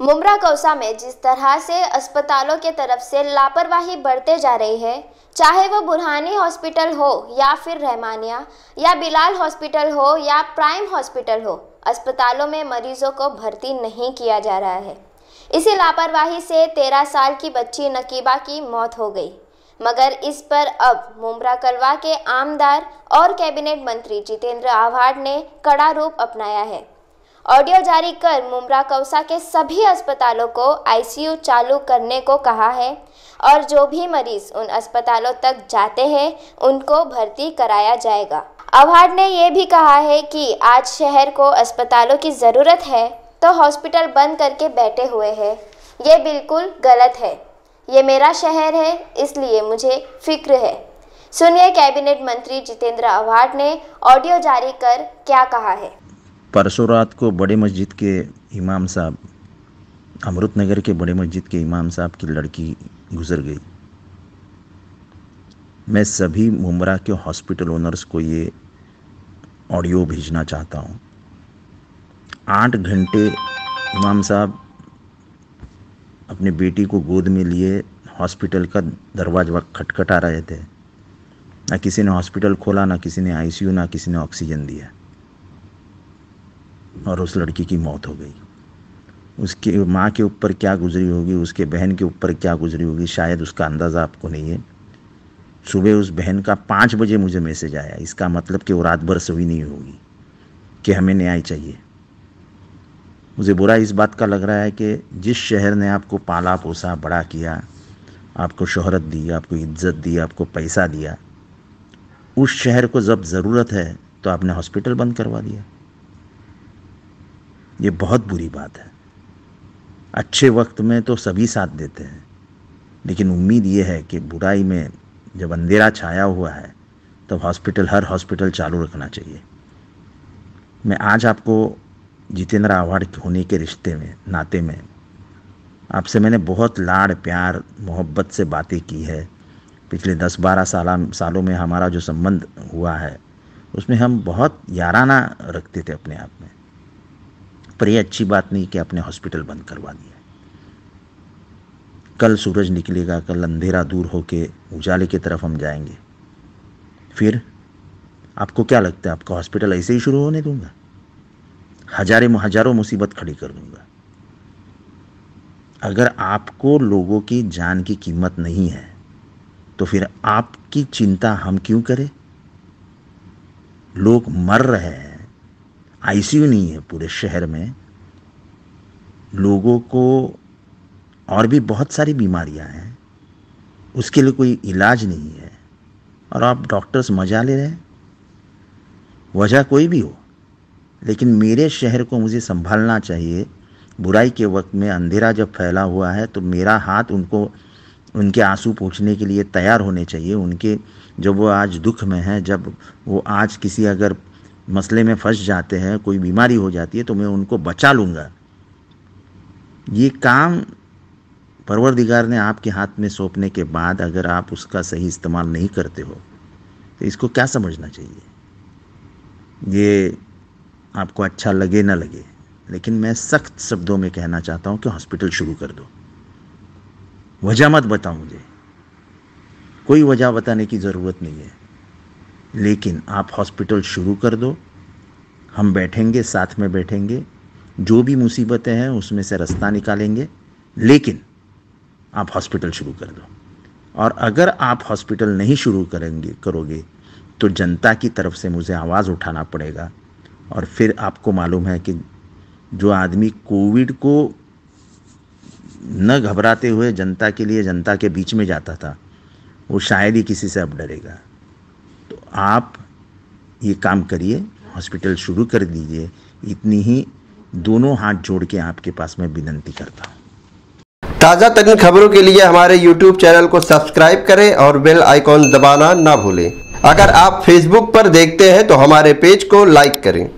मुमरा कौसा में जिस तरह से अस्पतालों के तरफ से लापरवाही बढ़ते जा रही है चाहे वो बुरहानी हॉस्पिटल हो या फिर रहमानिया या बिलाल हॉस्पिटल हो या प्राइम हॉस्पिटल हो अस्पतालों में मरीजों को भर्ती नहीं किया जा रहा है इसी लापरवाही से तेरह साल की बच्ची नकीबा की मौत हो गई मगर इस पर अब मुमरा कलवा के आमदार और कैबिनेट मंत्री जितेंद्र आवाड ने कड़ा रूप अपनाया है ऑडियो जारी कर मुमरा कौसा के सभी अस्पतालों को आईसीयू चालू करने को कहा है और जो भी मरीज उन अस्पतालों तक जाते हैं उनको भर्ती कराया जाएगा अवार्ड ने यह भी कहा है कि आज शहर को अस्पतालों की ज़रूरत है तो हॉस्पिटल बंद करके बैठे हुए हैं ये बिल्कुल गलत है ये मेरा शहर है इसलिए मुझे फिक्र है सुनिए कैबिनेट मंत्री जितेंद्र अवार्ड ने ऑडियो जारी कर क्या कहा है परसों रात को बड़े मस्जिद के इमाम साहब अमृत नगर के बड़े मस्जिद के इमाम साहब की लड़की गुजर गई मैं सभी मुमरा के हॉस्पिटल ओनर्स को ये ऑडियो भेजना चाहता हूँ आठ घंटे इमाम साहब अपनी बेटी को गोद में लिए हॉस्पिटल का दरवाज़ा खटखटा रहे थे ना किसी ने हॉस्पिटल खोला ना किसी ने आईसीयू ना किसी ने ऑक्सीजन दिया और उस लड़की की मौत हो गई उसके माँ के ऊपर क्या गुजरी होगी उसके बहन के ऊपर क्या गुजरी होगी शायद उसका अंदाज़ा आपको नहीं है सुबह उस बहन का पाँच बजे मुझे मैसेज आया इसका मतलब कि वो रात भर सोई नहीं होगी कि हमें न्याय चाहिए मुझे बुरा इस बात का लग रहा है कि जिस शहर ने आपको पाला पोसा बड़ा किया आपको शोहरत दी आपको इज्जत दी आपको पैसा दिया उस शहर को जब ज़रूरत है तो आपने हॉस्पिटल बंद करवा दिया ये बहुत बुरी बात है अच्छे वक्त में तो सभी साथ देते हैं लेकिन उम्मीद ये है कि बुराई में जब अंधेरा छाया हुआ है तब हॉस्पिटल हर हॉस्पिटल चालू रखना चाहिए मैं आज आपको जितेंद्र आवाड होने के रिश्ते में नाते में आपसे मैंने बहुत लाड़ प्यार मोहब्बत से बातें की है पिछले दस बारह साल सालों में हमारा जो संबंध हुआ है उसमें हम बहुत याराना रखते थे अपने आप में पर यह अच्छी बात नहीं कि आपने हॉस्पिटल बंद करवा दिया कल सूरज निकलेगा कल अंधेरा दूर होके उजाले की तरफ हम जाएंगे फिर आपको क्या लगता है आपका हॉस्पिटल ऐसे ही शुरू होने दूंगा हजारे हजारों मुसीबत खड़ी कर दूंगा अगर आपको लोगों की जान की कीमत नहीं है तो फिर आपकी चिंता हम क्यों करें लोग मर रहे हैं आईसीयू नहीं है पूरे शहर में लोगों को और भी बहुत सारी बीमारियां हैं उसके लिए कोई इलाज नहीं है और आप डॉक्टर्स मज़ा ले रहे हैं वजह कोई भी हो लेकिन मेरे शहर को मुझे संभालना चाहिए बुराई के वक्त में अंधेरा जब फैला हुआ है तो मेरा हाथ उनको उनके आंसू पूछने के लिए तैयार होने चाहिए उनके जब वो आज दुख में हैं जब वो आज किसी अगर मसले में फंस जाते हैं कोई बीमारी हो जाती है तो मैं उनको बचा लूँगा ये काम परवरदिगार ने आपके हाथ में सौंपने के बाद अगर आप उसका सही इस्तेमाल नहीं करते हो तो इसको क्या समझना चाहिए ये आपको अच्छा लगे ना लगे लेकिन मैं सख्त शब्दों में कहना चाहता हूँ कि हॉस्पिटल शुरू कर दो वजह मत बताओ मुझे कोई वजह बताने की ज़रूरत नहीं है लेकिन आप हॉस्पिटल शुरू कर दो हम बैठेंगे साथ में बैठेंगे जो भी मुसीबतें हैं उसमें से रास्ता निकालेंगे लेकिन आप हॉस्पिटल शुरू कर दो और अगर आप हॉस्पिटल नहीं शुरू करेंगे करोगे तो जनता की तरफ से मुझे आवाज़ उठाना पड़ेगा और फिर आपको मालूम है कि जो आदमी कोविड को न घबराते हुए जनता के लिए जनता के बीच में जाता था वो शायद ही किसी से अब डरेगा आप ये काम करिए हॉस्पिटल शुरू कर दीजिए इतनी ही दोनों हाथ जोड़ के आपके पास मैं विनंती करता हूँ ताज़ा तरीन खबरों के लिए हमारे YouTube चैनल को सब्सक्राइब करें और बेल आइकॉन दबाना ना भूलें अगर आप Facebook पर देखते हैं तो हमारे पेज को लाइक करें